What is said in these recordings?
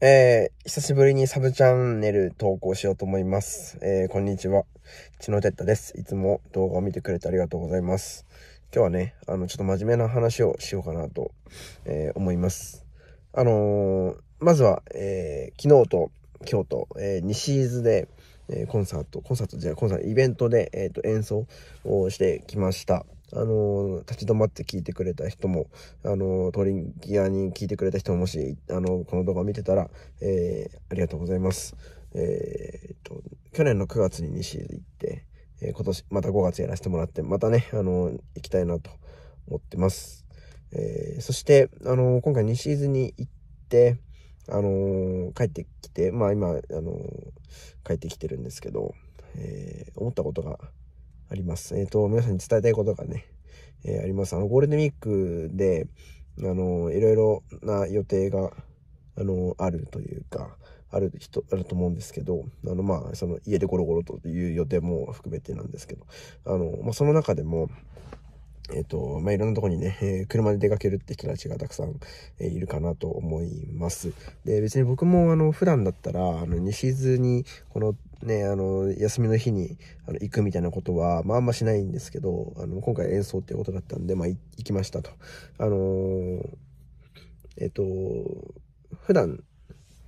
えー、久しぶりにサブチャンネル投稿しようと思います。えー、こんにちは。ちのてったです。いつも動画を見てくれてありがとうございます。今日はね、あの、ちょっと真面目な話をしようかなと、えー、思います。あのー、まずは、えー、昨日と今日と、えー、西伊豆で、えー、コンサート、コンサートじゃコンサート、イベントで、えっ、ー、と、演奏をしてきました。あの、立ち止まって聞いてくれた人も、あの、通り際に聞いてくれた人も、もし、あの、この動画を見てたら、えー、ありがとうございます。えー、っと、去年の9月に西行って、えー、今年、また5月やらせてもらって、またね、あの、行きたいなと思ってます。えー、そして、あの、今回西伊豆に行って、あの帰ってきて、まあ今、あの帰ってきてるんですけど、え思ったことがあります。えっ、と、皆さんに伝えたいことがね、えー、あります。あの、ゴールデンウィークで、あの、いろいろな予定が、あの、あるというか、ある人、あると思うんですけど、あの、まあ、その、家でゴロゴロという予定も含めてなんですけど、あの、まあ、その中でも、えっ、ー、と、まあ、いろんなとこにね、えー、車で出かけるって人たちがたくさん、えー、いるかなと思います。で、別に僕も、あの、普段だったら、あの、西豆に、この、ね、あの、休みの日に、あの、行くみたいなことは、まあ、あんましないんですけど、あの、今回演奏っていうことだったんで、まあ、行きましたと。あのえっ、と、普段、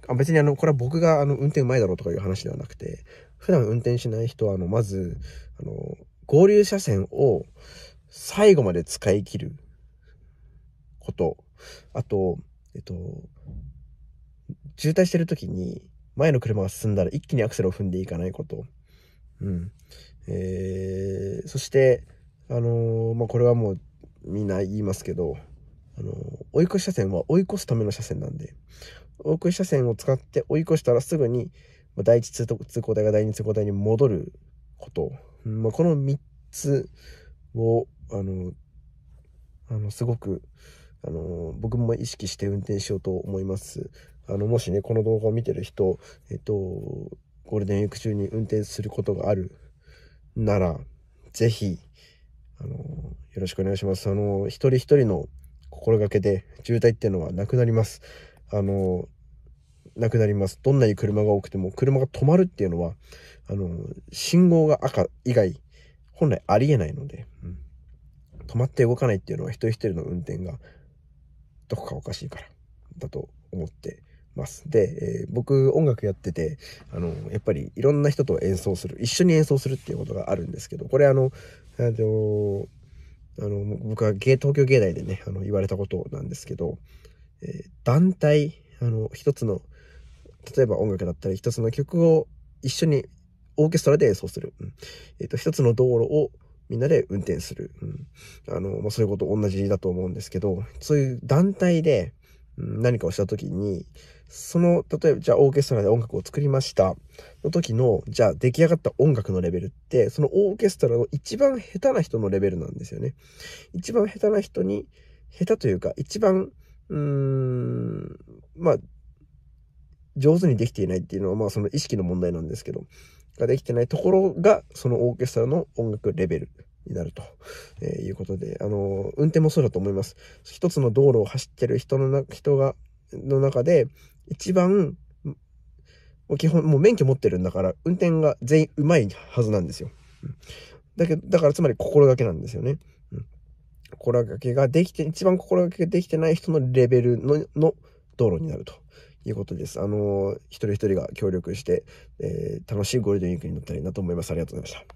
あ別にあの、これは僕があの運転うまいだろうとかいう話ではなくて、普段運転しない人は、あの、まず、あの、合流車線を、最後まで使い切ること。あと、えっと、渋滞してる時に、前の車が進んだら一気にアクセルを踏んでいかないこと。うん。えー、そして、あのー、まあ、これはもうみんな言いますけど、あのー、追い越し車線は追い越すための車線なんで、追い越し車線を使って追い越したらすぐに、まあ、第一通行台が第二通行台に戻ること。まあ、この3つをあの、あの、すごく、あの、僕も意識して運転しようと思います。あの、もしね、この動画を見てる人、えっと、ゴールデンウィーク中に運転することがあるなら、ぜひ、あの、よろしくお願いします。あの、一人一人の心がけで渋滞っていうのはなくなります。あの、なくなります。どんなに車が多くても、車が止まるっていうのは、あの、信号が赤以外、本来ありえないので、うん止まって動かないっていうのは一人一人の運転がどこかおかしいからだと思ってます。で、えー、僕音楽やってて、あの、やっぱりいろんな人と演奏する、一緒に演奏するっていうことがあるんですけど、これあの、あの、あの僕は芸東京芸大でね、あの言われたことなんですけど、えー、団体、あの、一つの、例えば音楽だったら一つの曲を一緒にオーケストラで演奏する。うん、えっ、ー、と、一つの道路をみんなで運転する。うん、あの、まあ、そういうこと同じだと思うんですけど、そういう団体で、何かをした時に、その、例えば、じゃあオーケストラで音楽を作りました。の時の、じゃあ出来上がった音楽のレベルって、そのオーケストラの一番下手な人のレベルなんですよね。一番下手な人に、下手というか、一番、うーん、まあ、上手にできていないっていうのは、まあその意識の問題なんですけど、ができてないところが、そのオーケストラの音楽レベルになると、えいうことで、あの、運転もそうだと思います。一つの道路を走ってる人のな、人が、の中で、一番、もう基本、もう免許持ってるんだから、運転が全員うまいはずなんですよ。だけど、だからつまり心がけなんですよね。うん、心がけができて、一番心がけができてない人のレベルの、の道路になるということです。あの、一人一人が協力して、えー、楽しいゴールデンウィークになったらいいなと思います。ありがとうございました。